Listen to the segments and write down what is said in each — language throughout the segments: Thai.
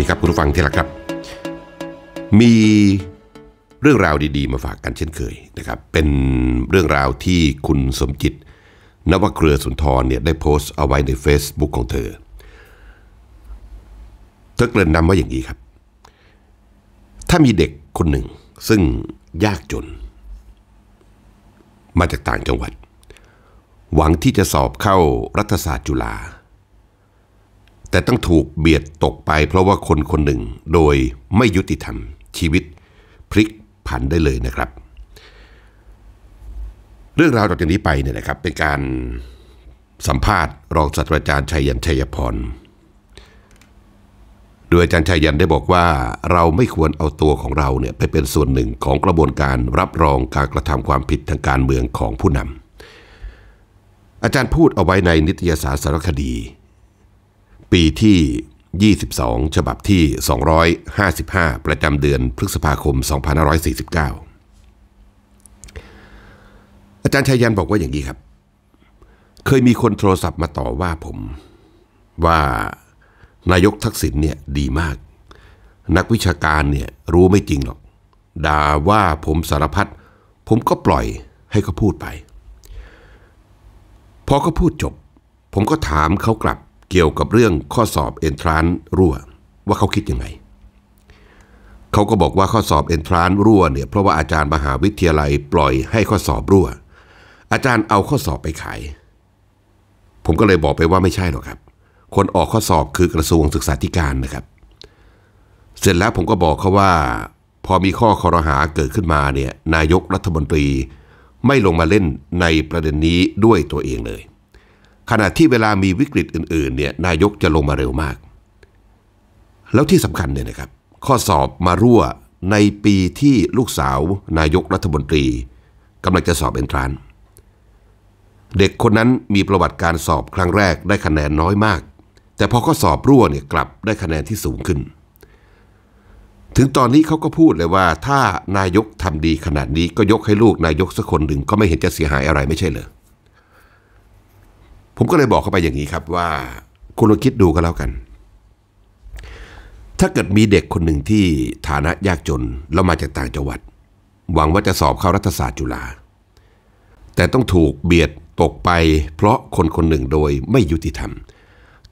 ดีครับ คุณผู้ฟังที่รักครับ มีเรื่องราวดี ๆ มาฝากกันเช่นเคยนะครับเป็นเรื่องราวที่คุณสมจิต นวเครือสุนทรเนี่ยได้โพสต์เอาไว้ใน Facebook ของเธอเธอเกริ่นนำว่าอย่างนี้ครับ ถ้ามีเด็กคนหนึ่ง ซึ่งยากจน มาจากต่างจังหวัด หวังที่จะสอบเข้ารัฐศาสตร์จุฬาแต่ต้องถูกเบียดตกไปเพราะว่าคนคนหนึ่งโดยไม่ยุติธรรมชีวิตพลิกผันได้เลยนะครับ เรื่องราวต่อจากนี้ไปเนี่ยนะครับเป็นการสัมภาษณ์ รองศาสตราจารย์ชัยยันชัยพรโดยอาจารย์ชัยยันได้บอกว่าเราไม่ควรเอาตัวของเราเนี่ยไปเป็นส่วนหนึ่งของกระบวนการรับรองการกระทำความผิดทางการเมืองของผู้นำ อาจารย์พูดเอาไว้ในนิตยสารสารคดีปีที่ 22 ฉบับที่ 255 ประจำเดือนพฤษภาคม2549 อาจารย์ชัยยันบอกว่าอย่างนี้ครับ เคยมีคนโทรศัพท์มาต่อว่าผม ว่า นายกทักษิณเนี่ยดีมาก นักวิชาการเนี่ยรู้ไม่จริงหรอก ด่าว่าผมสารพัดผมก็ปล่อยให้เขาพูดไป พอเขาพูดจบ ผมก็ถามเขากลับเกี่ยวกับเรื่องข้อสอบเอนทรานรั่ว ว่าเขาคิดยังไง เขาก็บอกว่าข้อสอบเอนทรานรั่วเนี่ยเพราะว่าอาจารย์มหาวิทยาลัยปล่อยให้ข้อสอบรั่ว อาจารย์เอาข้อสอบไปขาย ผมก็เลยบอกไปว่าไม่ใช่หรอกครับ คนออกข้อสอบคือกระทรวงศึกษาธิการนะครับ เสร็จแล้วผมก็บอกเขาว่า พอมีข้อคอรหาเกิดขึ้นมาเนี่ยนายกรัฐมนตรี ไม่ลงมาเล่นในประเด็นนี้ด้วยตัวเองเลยขณะที่เวลามีวิกฤตอื่นๆเนี่ยนายกจะลงมาเร็วมาก แล้วที่สำคัญเนี่ยนะครับข้อสอบมารั่วในปีที่ลูกสาว นายกรัฐมนตรีกำลังจะสอบเอนทราน เด็กคนนั้นมีประวัติการสอบครั้งแรกได้คะแนนน้อยมาก แต่พอข้อสอบรั่วเนี่ยกลับได้คะแนนที่สูงขึ้น ถึงตอนนี้เขาก็พูดเลยว่า ถ้านายกทำดีขนาดนี้ก็ยกให้ลูกนายกสักคนหนึ่งก็ไม่เห็นจะเสียหายอะไรไม่ใช่เหรอผมก็เลยบอกเขาไปอย่างนี้ครับว่าคุณลองคิดดูก็แล้วกัน ถ้าเกิดมีเด็กคนหนึ่งที่ฐานะยากจนแล้วมาจากต่างจังหวัด หวังว่าจะสอบเข้ารัฐศาสตร์จุฬาแต่ต้องถูกเบียดตกไปเพราะคนคนหนึ่งโดยไม่ยุติธรรม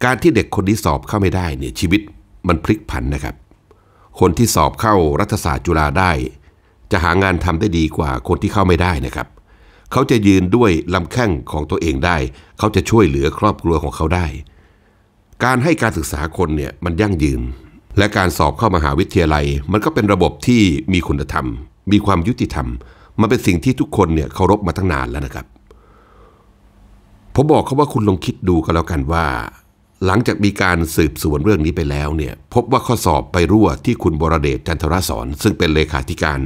การที่เด็กคนนี้สอบเข้าไม่ได้เนี่ยชีวิตมันพลิกผันนะครับ คนที่สอบเข้ารัฐศาสตร์จุฬาได้ จะหางานทำได้ดีกว่าคนที่เข้าไม่ได้นะครับเขาจะยืนด้วยลำแข้งของตัวเองได้ เขาจะช่วยเหลือครอบครัวของเขาได้ การให้การศึกษาคนเนี่ยมันยั่งยืน และการสอบเข้ามาหาวิทยาลัยมันก็เป็นระบบที่มีคุณธรรม มีความยุติธรรม มันเป็นสิ่งที่ทุกคนเนี่ยเคารพมาตั้งนานแล้วนะครับ ผมบอกเขาว่าคุณลองคิดดูกันแล้วกันว่า หลังจากมีการสืบสวนเรื่องนี้ไปแล้วเนี่ย พบว่าข้อสอบไปรั่วที่คุณบรเดชจันทรสอนซึ่งเป็นเลขาธิการ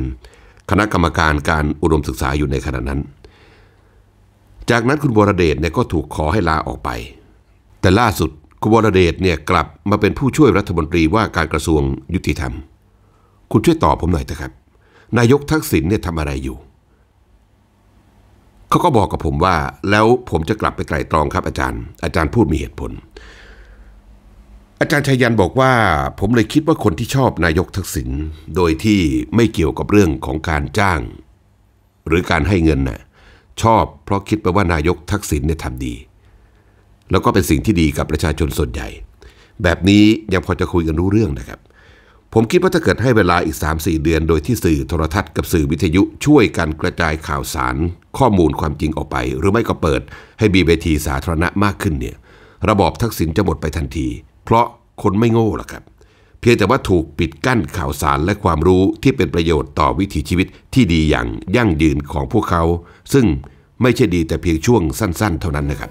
คณะกรรมการการอุดมศึกษาอยู่ในขณะนั้นจากนั้นคุณวรเดชเนี่ยก็ถูกขอให้ลาออกไป แต่ล่าสุดคุณวรเดชเนี่ยกลับมาเป็นผู้ช่วยรัฐมนตรีว่าการกระทรวงยุติธรรม คุณช่วยตอบผมหน่อยเถอะครับ นายกทักษิณเนี่ยทำอะไรอยู่เขาก็บอกกับผมว่า แล้วผมจะกลับไปไตรตรองครับ อาจารย์ อาจารย์พูดมีเหตุผล อาจารย์ชัยยันบอกว่า ผมเลยคิดว่าคนที่ชอบนายกทักษิณโดยที่ไม่เกี่ยวกับเรื่องของการจ้าง หรือการให้เงินนะ่ะชอบเพราะคิดไปว่านายกทักษิณเนี่ยทำดี แล้วก็เป็นสิ่งที่ดีกับประชาชนส่วนใหญ่ แบบนี้ยังพอจะคุยกันรู้เรื่องนะครับ ผมคิดว่าถ้าเกิดให้เวลาอีก 3-4 เดือนโดยที่สื่อโทรทัศน์กับสื่อวิทยุช่วยกันกระจายข่าวสารข้อมูลความจริงออกไปหรือไม่ก็เปิดให้บีเวทีสาธารณะมากขึ้นเนี่ย ระบอบทักษิณจะหมดไปทันที เพราะคนไม่โง่หรอกครับเพียงแต่ว่าถูกปิดกั้นข่าวสารและความรู้ที่เป็นประโยชน์ต่อวิถีชีวิตที่ดีอย่างยั่งยืนของพวกเขา ซึ่งไม่ใช่ดีแต่เพียงช่วงสั้นๆเท่านั้นนะครับ